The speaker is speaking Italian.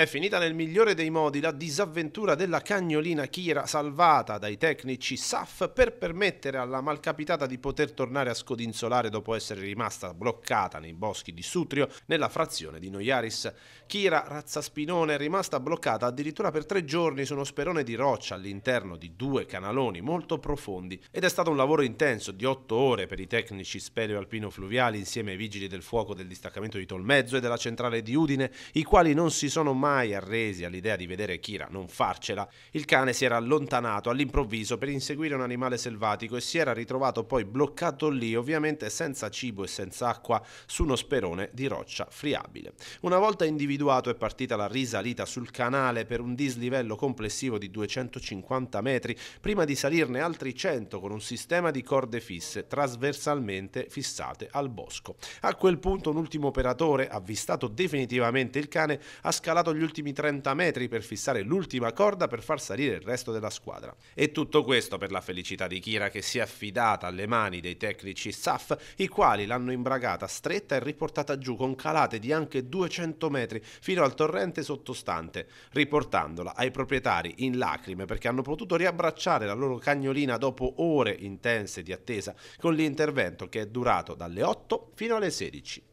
È finita nel migliore dei modi la disavventura della cagnolina Kira salvata dai tecnici SAF per permettere alla malcapitata di poter tornare a scodinzolare dopo essere rimasta bloccata nei boschi di Sutrio nella frazione di Noiaris. Kira, razza spinone, è rimasta bloccata addirittura per tre giorni su uno sperone di roccia all'interno di due canaloni molto profondi ed è stato un lavoro intenso di otto ore per i tecnici speleo-alpino fluviali insieme ai vigili del fuoco del distaccamento di Tolmezzo e della centrale di Udine, i quali non si sono mai ormai arresi all'idea di vedere Kira non farcela, il cane si era allontanato all'improvviso per inseguire un animale selvatico e si era ritrovato poi bloccato lì, ovviamente senza cibo e senza acqua, su uno sperone di roccia friabile. Una volta individuato è partita la risalita sul canale per un dislivello complessivo di 250 metri, prima di salirne altri 100 con un sistema di corde fisse trasversalmente fissate al bosco. A quel punto un ultimo operatore, avvistato definitivamente il cane, ha scalato gli gli ultimi 30 metri per fissare l'ultima corda per far salire il resto della squadra. E tutto questo per la felicità di Kira che si è affidata alle mani dei tecnici SAF, i quali l'hanno imbragata stretta e riportata giù con calate di anche 200 metri fino al torrente sottostante, riportandola ai proprietari in lacrime perché hanno potuto riabbracciare la loro cagnolina dopo ore intense di attesa con l'intervento che è durato dalle 8 fino alle 16.